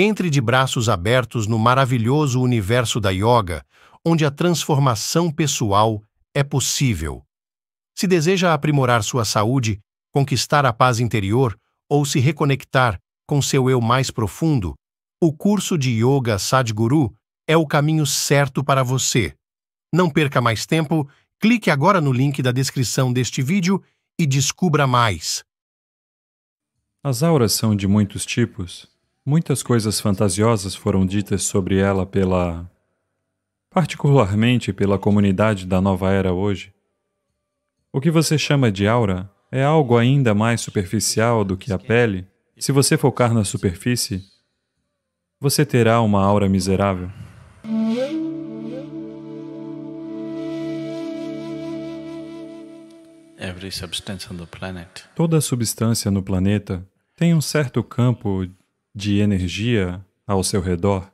Entre de braços abertos no maravilhoso universo da yoga, onde a transformação pessoal é possível. Se deseja aprimorar sua saúde, conquistar a paz interior ou se reconectar com seu eu mais profundo, o curso de Yoga Sadhguru é o caminho certo para você. Não perca mais tempo, clique agora no link da descrição deste vídeo e descubra mais. As auras são de muitos tipos. Muitas coisas fantasiosas foram ditas sobre ela pela. particularmente pela comunidade da nova era hoje. O que você chama de aura é algo ainda mais superficial do que a pele. Se você focar na superfície, você terá uma aura miserável. Toda substância no planeta tem um certo campo de energia ao seu redor?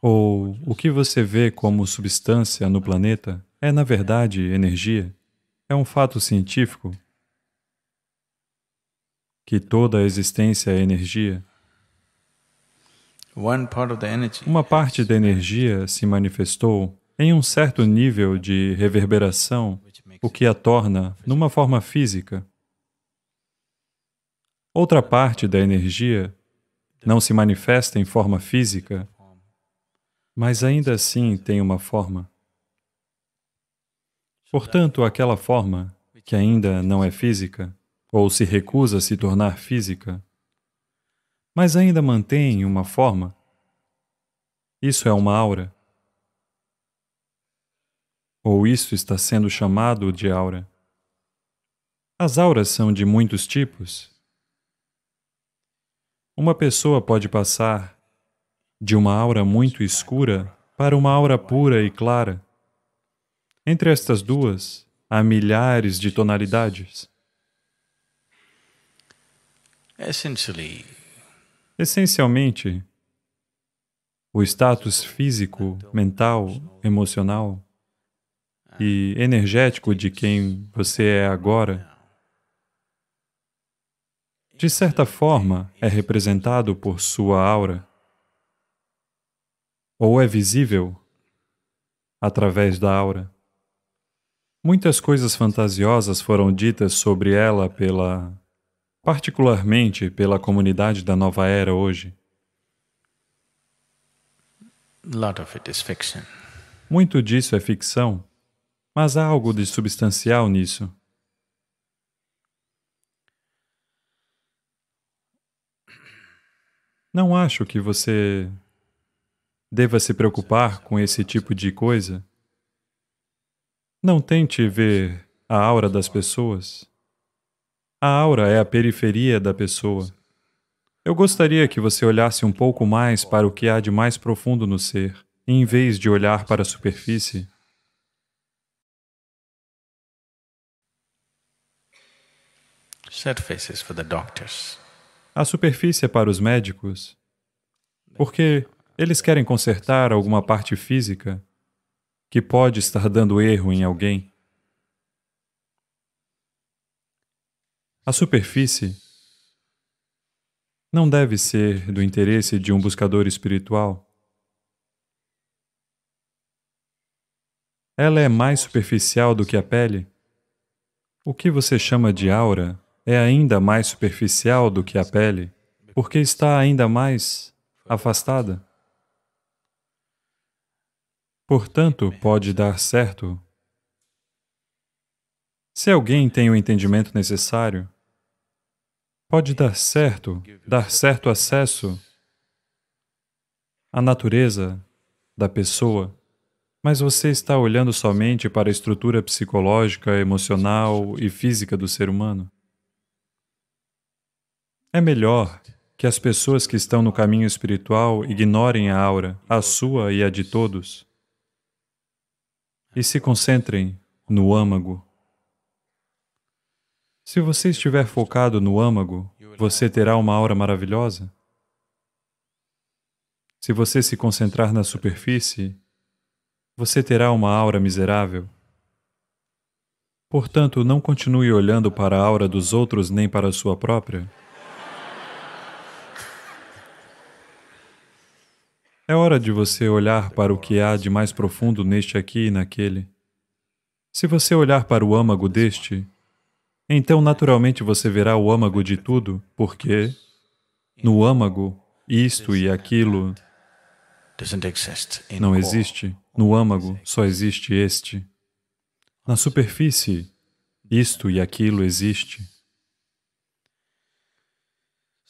Ou o que você vê como substância no planeta é, na verdade, energia? É um fato científico que toda a existência é energia. Uma parte da energia se manifestou em um certo nível de reverberação, o que a torna numa forma física. Outra parte da energia não se manifesta em forma física, mas ainda assim tem uma forma. Portanto, aquela forma, que ainda não é física, ou se recusa a se tornar física, mas ainda mantém uma forma, isso é uma aura. Ou isso está sendo chamado de aura. As auras são de muitos tipos, uma pessoa pode passar de uma aura muito escura para uma aura pura e clara. Entre estas duas, há milhares de tonalidades. Essencialmente, o status físico, mental, emocional e energético de quem você é agora de certa forma, é representado por sua aura, ou é visível através da aura. Muitas coisas fantasiosas foram ditas sobre ela pela particularmente pela comunidade da nova era hoje. Muito disso é ficção, mas há algo de substancial nisso. Não acho que você deva se preocupar com esse tipo de coisa. Não tente ver a aura das pessoas. A aura é a periferia da pessoa. Eu gostaria que você olhasse um pouco mais para o que há de mais profundo no ser, em vez de olhar para a superfície. faces for the doctors. A superfície é para os médicos, porque eles querem consertar alguma parte física que pode estar dando erro em alguém. A superfície não deve ser do interesse de um buscador espiritual. Ela é mais superficial do que a pele. O que você chama de aura é ainda mais superficial do que a pele, porque está ainda mais afastada. Portanto, pode dar certo. Se alguém tem o entendimento necessário, pode dar certo, dar certo acesso à natureza da pessoa, mas você está olhando somente para a estrutura psicológica, emocional e física do ser humano. É melhor que as pessoas que estão no caminho espiritual ignorem a aura, a sua e a de todos, e se concentrem no âmago. Se você estiver focado no âmago, você terá uma aura maravilhosa. Se você se concentrar na superfície, você terá uma aura miserável. Portanto, não continue olhando para a aura dos outros nem para a sua própria. É hora de você olhar para o que há de mais profundo neste aqui e naquele. Se você olhar para o âmago deste, então naturalmente você verá o âmago de tudo, porque no âmago, isto e aquilo não existe. No âmago, só existe este. Na superfície, isto e aquilo existe.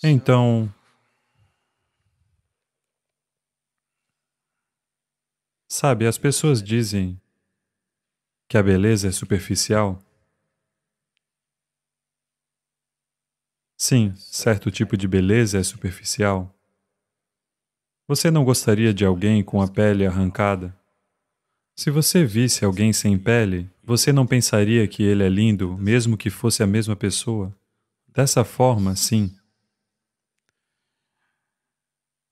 Então, Sabe, as pessoas dizem que a beleza é superficial. Sim, certo tipo de beleza é superficial. Você não gostaria de alguém com a pele arrancada? Se você visse alguém sem pele, você não pensaria que ele é lindo, mesmo que fosse a mesma pessoa. Dessa forma, sim.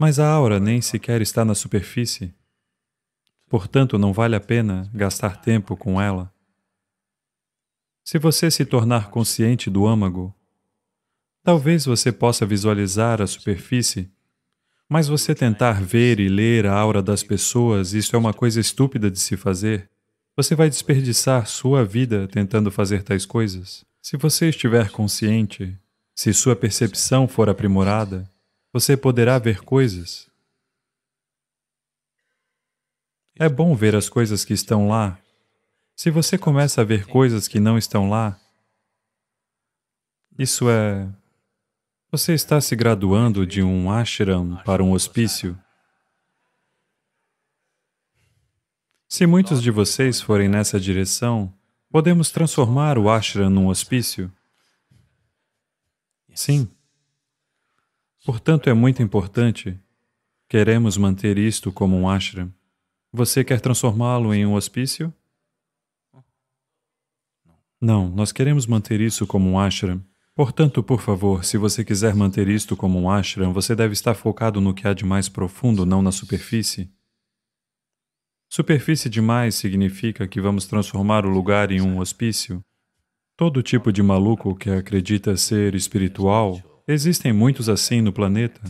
Mas a aura nem sequer está na superfície. Portanto, não vale a pena gastar tempo com ela. Se você se tornar consciente do âmago, talvez você possa visualizar a superfície, mas você tentar ver e ler a aura das pessoas, isso é uma coisa estúpida de se fazer. Você vai desperdiçar sua vida tentando fazer tais coisas. Se você estiver consciente, se sua percepção for aprimorada, você poderá ver coisas é bom ver as coisas que estão lá. Se você começa a ver coisas que não estão lá, isso é. Você está se graduando de um ashram para um hospício. Se muitos de vocês forem nessa direção, podemos transformar o ashram num hospício? Sim. Portanto, é muito importante. Queremos manter isto como um ashram. Você quer transformá-lo em um hospício? Não, nós queremos manter isso como um ashram. Portanto, por favor, se você quiser manter isto como um ashram, você deve estar focado no que há de mais profundo, não na superfície. Superfície demais significa que vamos transformar o lugar em um hospício. Todo tipo de maluco que acredita ser espiritual, existem muitos assim no planeta.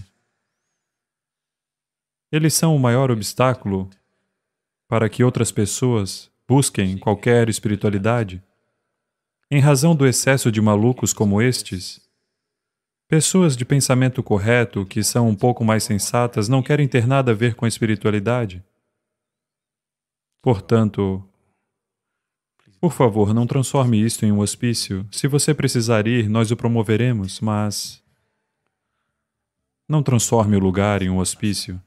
Eles são o maior obstáculo para que outras pessoas busquem qualquer espiritualidade, em razão do excesso de malucos como estes, pessoas de pensamento correto, que são um pouco mais sensatas, não querem ter nada a ver com a espiritualidade. Portanto, por favor, não transforme isto em um hospício. Se você precisar ir, nós o promoveremos, mas... Não transforme o lugar em um hospício.